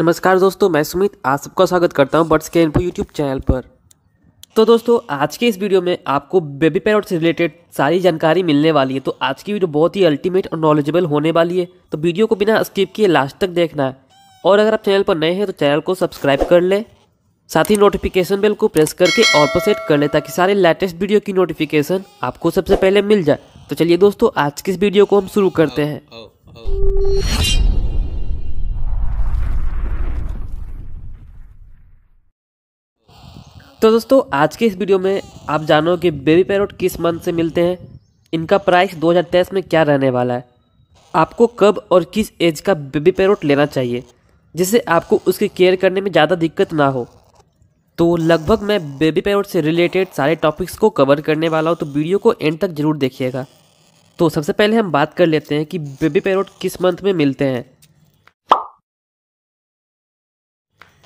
नमस्कार दोस्तों मैं सुमित आप सबका स्वागत करता हूं बर्ड्स के इनपो यूट्यूब चैनल पर तो दोस्तों आज के इस वीडियो में आपको बेबी पैरोट से रिलेटेड सारी जानकारी मिलने वाली है तो आज की वीडियो बहुत ही अल्टीमेट और नॉलेजेबल होने वाली है तो वीडियो को बिना स्किप किए लास्ट तक देखना है और अगर आप चैनल पर नए हैं तो चैनल को सब्सक्राइब कर लें साथ ही नोटिफिकेशन बेल को प्रेस करके ऑल पर सेट कर लें ताकि सारे लेटेस्ट वीडियो की नोटिफिकेशन आपको सबसे पहले मिल जाए तो चलिए दोस्तों आज की इस वीडियो को हम शुरू करते हैं oh, oh, oh, तो दोस्तों आज के इस वीडियो में आप जानो कि बेबी पैरोट किस मंथ से मिलते हैं इनका प्राइस 2023 में क्या रहने वाला है आपको कब और किस एज का बेबी पैरोट लेना चाहिए जिससे आपको उसकी केयर करने में ज़्यादा दिक्कत ना हो तो लगभग मैं बेबी पैरोट से रिलेटेड सारे टॉपिक्स को कवर करने वाला हूँ तो वीडियो को एंड तक ज़रूर देखिएगा तो सबसे पहले हम बात कर लेते हैं कि बेबी पैरोट किस मंथ में मिलते हैं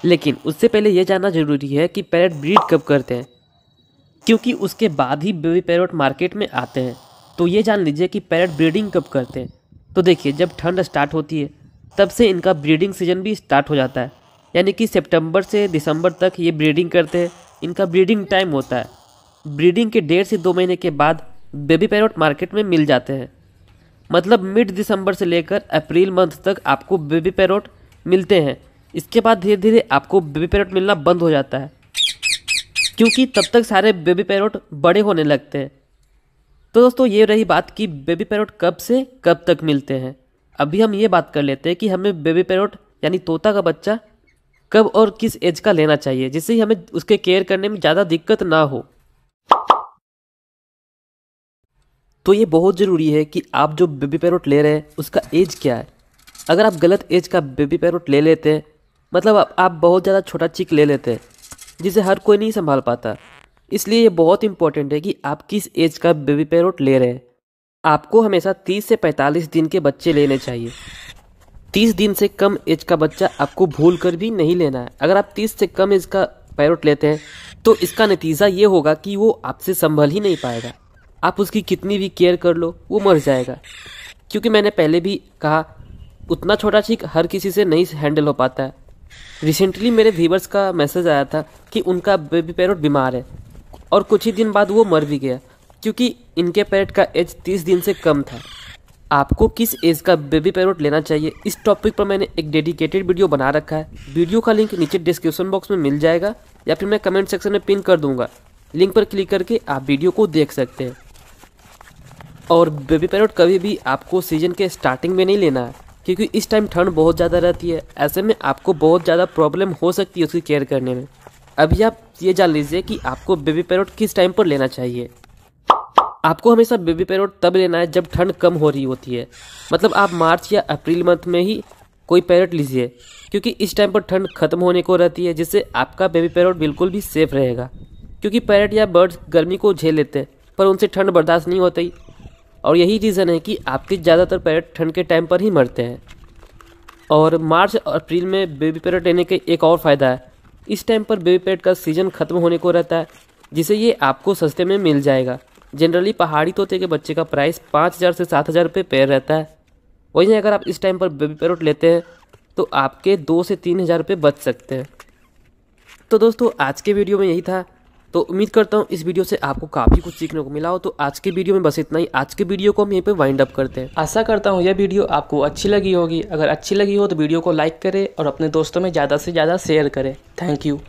लेकिन उससे पहले यह जानना ज़रूरी है कि पैरट ब्रीड कब करते हैं क्योंकि उसके बाद ही बेबी पैरट मार्केट में आते हैं तो ये जान लीजिए कि पैरट ब्रीडिंग कब करते हैं तो देखिए जब ठंड स्टार्ट होती है तब से इनका ब्रीडिंग सीजन भी स्टार्ट हो जाता है यानी कि सितंबर से दिसंबर तक ये ब्रीडिंग करते हैं इनका ब्रीडिंग टाइम होता है ब्रीडिंग के डेढ़ से दो महीने के बाद बेबी पैरोट मार्केट में मिल जाते हैं मतलब मिड दिसंबर से लेकर अप्रैल मंथ तक आपको बेबी पैरट मिलते हैं इसके बाद धीरे धीरे आपको बेबी पैरोट मिलना बंद हो जाता है क्योंकि तब तक सारे बेबी पैरोट बड़े होने लगते हैं तो दोस्तों ये रही बात कि बेबी पैरोट कब से कब तक मिलते हैं अभी हम ये बात कर लेते हैं कि हमें बेबी पैरोट यानी तोता का बच्चा कब और किस एज का लेना चाहिए जिससे हमें उसके केयर करने में ज़्यादा दिक्कत ना हो तो ये बहुत ज़रूरी है कि आप जो बेबी पैरोट ले रहे हैं उसका एज क्या है अगर आप गलत एज का बेबी पैरोट ले लेते हैं मतलब आप, आप बहुत ज़्यादा छोटा चिक ले लेते हैं जिसे हर कोई नहीं संभाल पाता इसलिए ये बहुत इंपॉर्टेंट है कि आप किस एज का बेबी पैरोट ले रहे हैं आपको हमेशा 30 से 45 दिन के बच्चे लेने चाहिए 30 दिन से कम एज का बच्चा आपको भूल कर भी नहीं लेना है अगर आप 30 से कम एज का पैरोट लेते हैं तो इसका नतीजा ये होगा कि वो आपसे संभल ही नहीं पाएगा आप उसकी कितनी भी केयर कर लो वो मर जाएगा क्योंकि मैंने पहले भी कहा उतना छोटा चीक हर किसी से नहीं हैंडल हो पाता है रिसेंटली मेरे व्यूवर्स का मैसेज आया था कि उनका बेबी पैरोट बीमार है और कुछ ही दिन बाद वो मर भी गया क्योंकि इनके पैरेट का एज तीस दिन से कम था आपको किस एज का बेबी पैरोट लेना चाहिए इस टॉपिक पर मैंने एक डेडिकेटेड वीडियो बना रखा है वीडियो का लिंक नीचे डिस्क्रिप्शन बॉक्स में मिल जाएगा या फिर मैं कमेंट सेक्शन में पिन कर दूंगा लिंक पर क्लिक करके आप वीडियो को देख सकते हैं और बेबी पैरोट कभी भी आपको सीजन के स्टार्टिंग में नहीं लेना है क्योंकि इस टाइम ठंड बहुत ज़्यादा रहती है ऐसे में आपको बहुत ज़्यादा प्रॉब्लम हो सकती है उसकी केयर करने में अभी आप ये जान लीजिए कि आपको बेबी पैरोट किस टाइम पर लेना चाहिए आपको हमेशा बेबी पैरोट तब लेना है जब ठंड कम हो रही होती है मतलब आप मार्च या अप्रैल मंथ में ही कोई पैरोट लीजिए क्योंकि इस टाइम पर ठंड खत्म होने को रहती है जिससे आपका बेबी पैरोट बिल्कुल भी सेफ रहेगा क्योंकि पैरट या बर्ड्स गर्मी को झेल लेते हैं पर उनसे ठंड बर्दाश्त नहीं होती और यही रीज़न है कि आपके ज़्यादातर पैरट ठंड के टाइम पर ही मरते हैं और मार्च और अप्रैल में बेबी पैरट लेने के एक और फ़ायदा है इस टाइम पर बेबी पैरट का सीज़न ख़त्म होने को रहता है जिसे ये आपको सस्ते में मिल जाएगा जनरली पहाड़ी तोते के बच्चे का प्राइस पाँच हज़ार से सात हज़ार रुपये पैर रहता है वहीं अगर आप इस टाइम पर बेबी पैरोट लेते हैं तो आपके दो से तीन हज़ार रुपये बच सकते हैं तो दोस्तों आज के वीडियो में यही था तो उम्मीद करता हूँ इस वीडियो से आपको काफ़ी कुछ सीखने को मिला हो तो आज की वीडियो में बस इतना ही आज के वीडियो को हम यहीं पर वाइंड अप करते हैं आशा करता हूँ यह वीडियो आपको अच्छी लगी होगी अगर अच्छी लगी हो तो वीडियो को लाइक करें और अपने दोस्तों में ज़्यादा से ज़्यादा शेयर करें थैंक यू